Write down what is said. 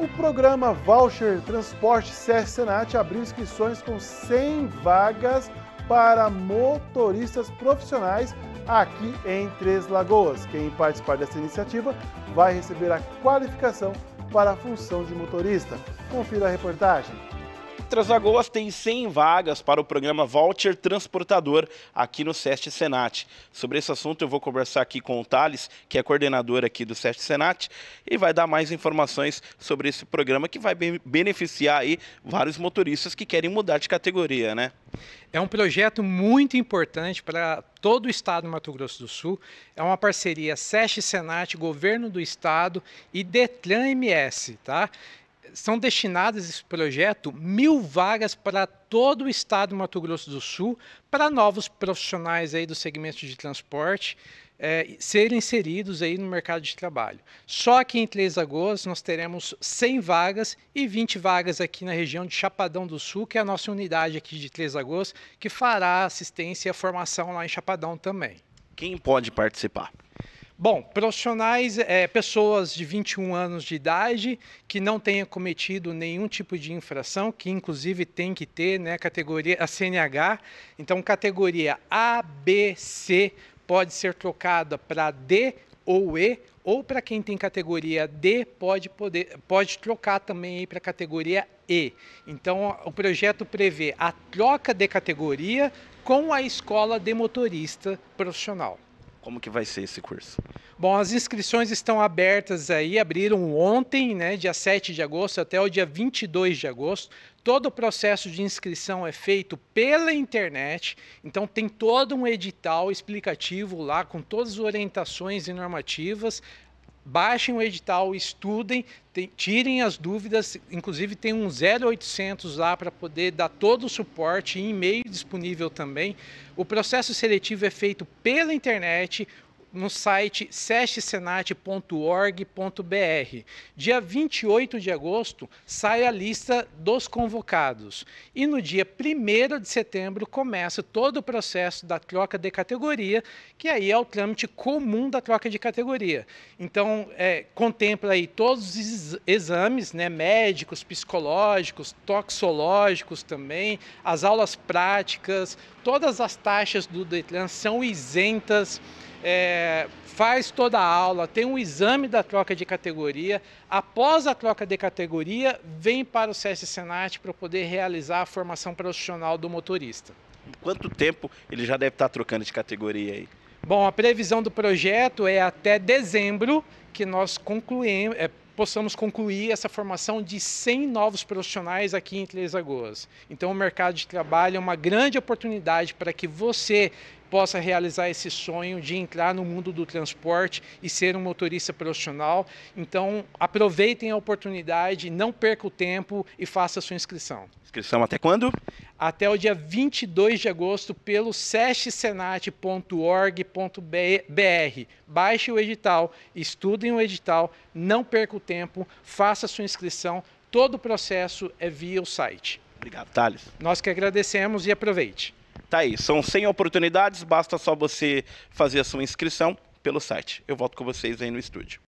O programa Voucher Transporte CR Senat abriu inscrições com 100 vagas para motoristas profissionais aqui em Três Lagoas. Quem participar dessa iniciativa vai receber a qualificação para a função de motorista. Confira a reportagem. Outras Lagoas tem 100 vagas para o programa Voucher Transportador aqui no SEST Senat. Sobre esse assunto eu vou conversar aqui com o Thales, que é coordenador aqui do SEST Senat, e vai dar mais informações sobre esse programa que vai beneficiar aí vários motoristas que querem mudar de categoria, né? É um projeto muito importante para todo o estado do Mato Grosso do Sul. É uma parceria SEST Senat, governo do estado e Detran MS, tá? são destinadas esse projeto mil vagas para todo o estado do Mato Grosso do Sul para novos profissionais aí do segmento de transporte é, serem inseridos aí no mercado de trabalho. Só que em Três Lagoas nós teremos 100 vagas e 20 vagas aqui na região de Chapadão do Sul, que é a nossa unidade aqui de Três Lagoas, que fará assistência e formação lá em Chapadão também. Quem pode participar? Bom, profissionais, é, pessoas de 21 anos de idade que não tenham cometido nenhum tipo de infração, que inclusive tem que ter, né, categoria a CNH, então categoria A, B, C pode ser trocada para D ou E, ou para quem tem categoria D pode poder pode trocar também para categoria E. Então o projeto prevê a troca de categoria com a escola de motorista profissional. Como que vai ser esse curso? Bom, as inscrições estão abertas aí, abriram ontem, né, dia 7 de agosto até o dia 22 de agosto. Todo o processo de inscrição é feito pela internet, então tem todo um edital explicativo lá com todas as orientações e normativas baixem o edital, estudem, tem, tirem as dúvidas, inclusive tem um 0800 lá para poder dar todo o suporte, e-mail disponível também. O processo seletivo é feito pela internet, no site sestsenat.org.br. Dia 28 de agosto sai a lista dos convocados e no dia 1 de setembro começa todo o processo da troca de categoria, que aí é o trâmite comum da troca de categoria. Então, é, contempla aí todos os exames, né, médicos, psicológicos, toxológicos também, as aulas práticas, todas as taxas do DETRAN são isentas é, faz toda a aula, tem um exame da troca de categoria. Após a troca de categoria, vem para o CS Senat para poder realizar a formação profissional do motorista. Em quanto tempo ele já deve estar trocando de categoria aí? Bom, a previsão do projeto é até dezembro que nós concluímos, é, possamos concluir essa formação de 100 novos profissionais aqui em Três Lagoas. Então, o mercado de trabalho é uma grande oportunidade para que você possa realizar esse sonho de entrar no mundo do transporte e ser um motorista profissional. Então, aproveitem a oportunidade, não perca o tempo e faça a sua inscrição. Inscrição até quando? Até o dia 22 de agosto pelo sescenate.org.br. Baixe o edital, estudem o edital, não perca o tempo, faça a sua inscrição. Todo o processo é via o site. Obrigado, Thales. Nós que agradecemos e aproveite. Tá aí, são 100 oportunidades, basta só você fazer a sua inscrição pelo site. Eu volto com vocês aí no estúdio.